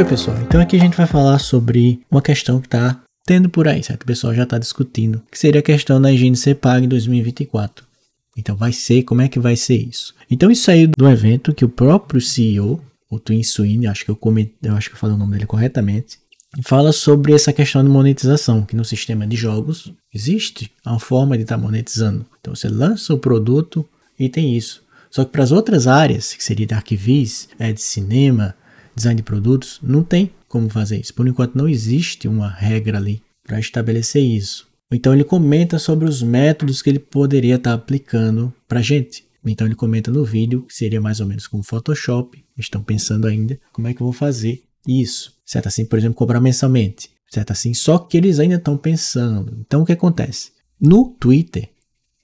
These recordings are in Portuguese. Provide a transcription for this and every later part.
Oi, pessoal. Então aqui a gente vai falar sobre uma questão que está tendo por aí, certo? O pessoal já está discutindo, que seria a questão da higiene ser paga em 2024. Então vai ser, como é que vai ser isso? Então isso saiu do evento que o próprio CEO, o Twin Sweeney, acho que eu, comi, eu acho que eu falei o nome dele corretamente, fala sobre essa questão de monetização, que no sistema de jogos existe uma forma de estar tá monetizando. Então você lança o produto e tem isso. Só que para as outras áreas, que seria de arquivis, é, de cinema, design de produtos, não tem como fazer isso. Por enquanto, não existe uma regra ali para estabelecer isso. Então, ele comenta sobre os métodos que ele poderia estar tá aplicando para gente. Então, ele comenta no vídeo que seria mais ou menos com Photoshop. Estão pensando ainda como é que eu vou fazer isso. Certo assim, por exemplo, cobrar mensalmente. Certo assim, só que eles ainda estão pensando. Então, o que acontece? No Twitter,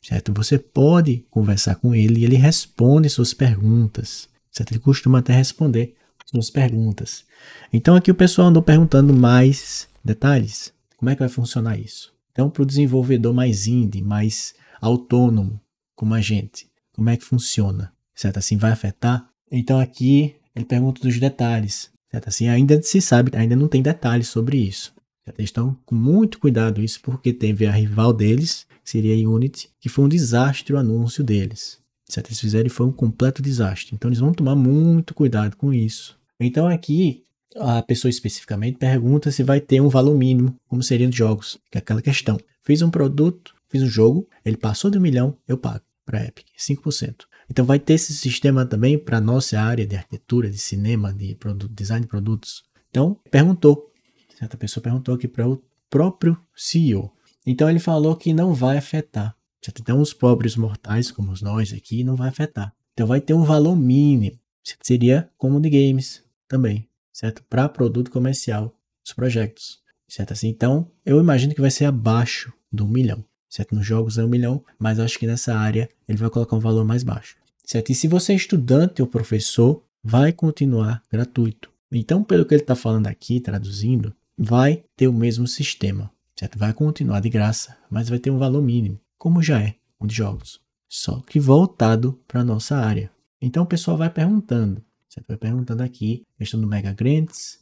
certo? Você pode conversar com ele e ele responde suas perguntas, certo? Ele costuma até responder suas perguntas. Então aqui o pessoal andou perguntando mais detalhes. Como é que vai funcionar isso? Então, para o desenvolvedor mais indie, mais autônomo, como a gente, como é que funciona? Certo? Assim vai afetar? Então aqui ele pergunta dos detalhes. Certo? Assim ainda se sabe, ainda não tem detalhes sobre isso. Certo? Eles estão com muito cuidado isso porque teve a rival deles, que seria a Unity, que foi um desastre o anúncio deles. Se Eles fizeram e foi um completo desastre. Então eles vão tomar muito cuidado com isso. Então aqui a pessoa especificamente pergunta se vai ter um valor mínimo, como seriam os jogos, que é aquela questão. Fiz um produto, fiz um jogo, ele passou de um milhão, eu pago para a Epic, 5%. Então vai ter esse sistema também para nossa área de arquitetura, de cinema, de produto, design de produtos. Então perguntou, certa pessoa perguntou aqui para o próprio CEO. Então ele falou que não vai afetar então, os pobres mortais como nós aqui não vai afetar. Então, vai ter um valor mínimo. Seria como de games também, certo? Para produto comercial dos projetos, certo? Assim, então, eu imagino que vai ser abaixo do um milhão, certo? Nos jogos é um milhão, mas acho que nessa área ele vai colocar um valor mais baixo, certo? E se você é estudante ou professor, vai continuar gratuito. Então, pelo que ele está falando aqui, traduzindo, vai ter o mesmo sistema, certo? Vai continuar de graça, mas vai ter um valor mínimo como já é um de jogos, só que voltado para nossa área. Então o pessoal vai perguntando, você vai perguntando aqui a questão do Mega Grants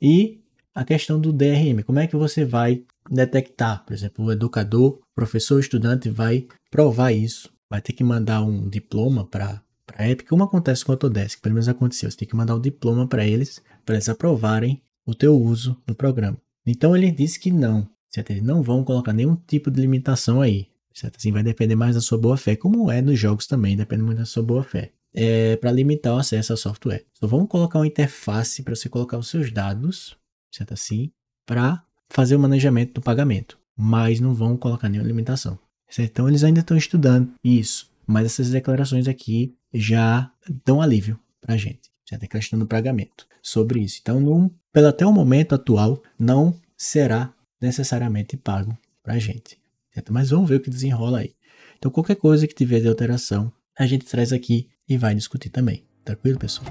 e a questão do DRM. Como é que você vai detectar? Por exemplo, o educador, professor, estudante vai provar isso, vai ter que mandar um diploma para para a Epic, como acontece com a Autodesk, pelo menos aconteceu, você tem que mandar o um diploma para eles, para eles aprovarem o teu uso do programa. Então ele disse que não, certo? Eles não vão colocar nenhum tipo de limitação aí. Certo? Assim, vai depender mais da sua boa-fé, como é nos jogos também, depende muito da sua boa-fé. É, para limitar o acesso ao software. Então vamos colocar uma interface para você colocar os seus dados, certo assim, para fazer o manejamento do pagamento, mas não vão colocar nenhuma limitação. Certo? Então eles ainda estão estudando isso, mas essas declarações aqui já dão alívio para a gente, certo? A é questão do pagamento sobre isso. Então, pelo até o momento atual, não será necessariamente pago para a gente. Mas vamos ver o que desenrola aí. Então, qualquer coisa que tiver de alteração, a gente traz aqui e vai discutir também. Tranquilo, pessoal?